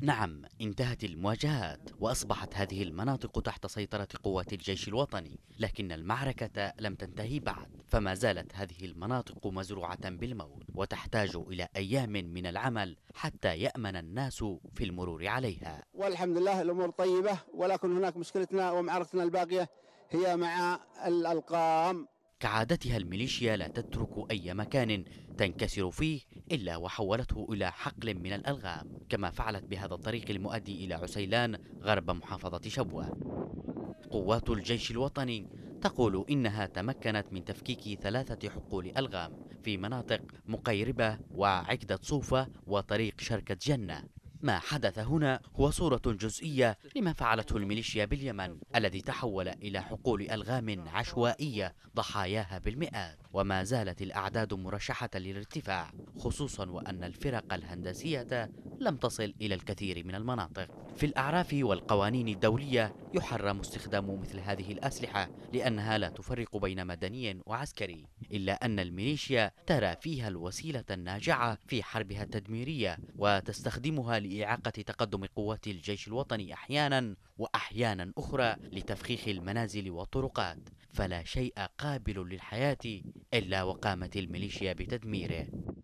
نعم انتهت المواجهات وأصبحت هذه المناطق تحت سيطرة قوات الجيش الوطني لكن المعركة لم تنتهي بعد فما زالت هذه المناطق مزروعة بالموت وتحتاج إلى أيام من العمل حتى يأمن الناس في المرور عليها والحمد لله الأمور طيبة ولكن هناك مشكلتنا ومعركتنا الباقية هي مع الألقام كعادتها الميليشيا لا تترك أي مكان تنكسر فيه إلا وحولته إلى حقل من الألغام كما فعلت بهذا الطريق المؤدي إلى عسيلان غرب محافظة شبوة قوات الجيش الوطني تقول إنها تمكنت من تفكيك ثلاثة حقول ألغام في مناطق مقيربة وعقدة صوفة وطريق شركة جنة ما حدث هنا هو صورة جزئية لما فعلته الميليشيا باليمن الذي تحول إلى حقول ألغام عشوائية ضحاياها بالمئات وما زالت الأعداد مرشحة للارتفاع خصوصا وأن الفرق الهندسية لم تصل إلى الكثير من المناطق في الأعراف والقوانين الدولية يحرم استخدام مثل هذه الأسلحة لأنها لا تفرق بين مدني وعسكري إلا أن الميليشيا ترى فيها الوسيلة الناجعة في حربها التدميرية وتستخدمها لإعاقة تقدم قوات الجيش الوطني أحيانا وأحيانا أخرى لتفخيخ المنازل والطرقات فلا شيء قابل للحياة إلا وقامت الميليشيا بتدميره